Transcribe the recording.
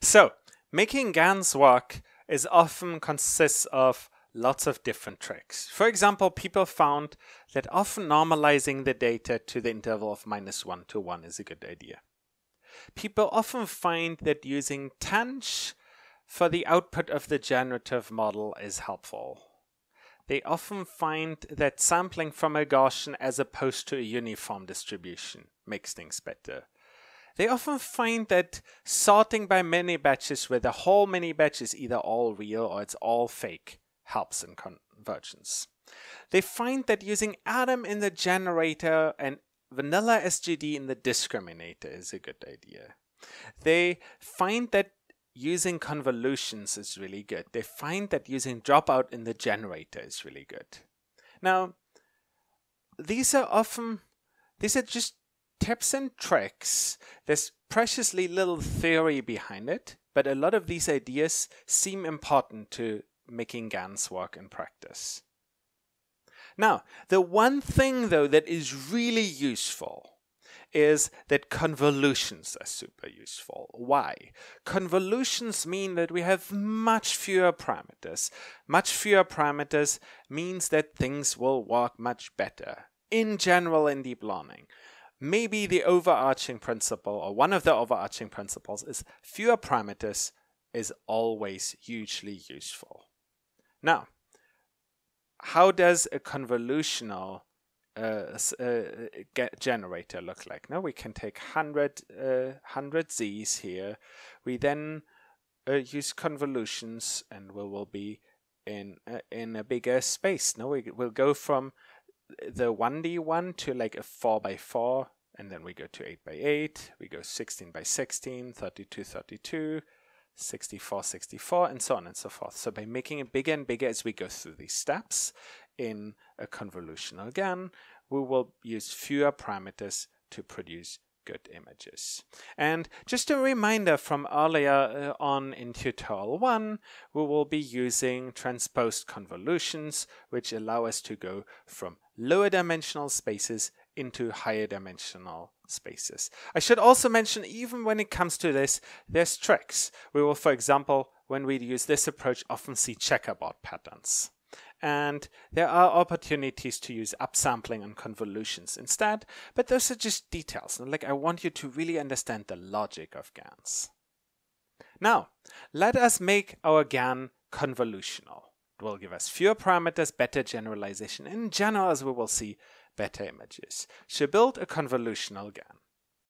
So, making GANs work is often consists of lots of different tricks. For example, people found that often normalizing the data to the interval of minus 1 to 1 is a good idea. People often find that using Tanch for the output of the generative model is helpful. They often find that sampling from a Gaussian as opposed to a uniform distribution makes things better they often find that sorting by many batches where the whole many batch is either all real or it's all fake helps in convergence. They find that using Atom in the generator and vanilla SGD in the discriminator is a good idea. They find that using convolutions is really good. They find that using dropout in the generator is really good. Now, these are often, these are just tips and tricks. There's preciously little theory behind it, but a lot of these ideas seem important to making GANs work in practice. Now, the one thing though that is really useful is that convolutions are super useful. Why? Convolutions mean that we have much fewer parameters. Much fewer parameters means that things will work much better in general in deep learning maybe the overarching principle or one of the overarching principles is fewer parameters is always hugely useful. Now, how does a convolutional uh, uh, generator look like? Now we can take 100, uh, 100 z's here. We then uh, use convolutions and we will be in, uh, in a bigger space. Now we will go from the 1D one to like a 4 by 4 and then we go to 8 by 8 we go 16 by 16 32 32 64 64 and so on and so forth so by making it bigger and bigger as we go through these steps in a convolutional GAN we will use fewer parameters to produce good images. And just a reminder from earlier uh, on in tutorial 1, we will be using transposed convolutions, which allow us to go from lower dimensional spaces into higher dimensional spaces. I should also mention, even when it comes to this, there's tricks. We will, for example, when we use this approach, often see checkerboard patterns and there are opportunities to use upsampling and convolutions instead, but those are just details. Like I want you to really understand the logic of GANs. Now, let us make our GAN convolutional. It will give us fewer parameters, better generalization, in general, as we will see, better images. So build a convolutional GAN.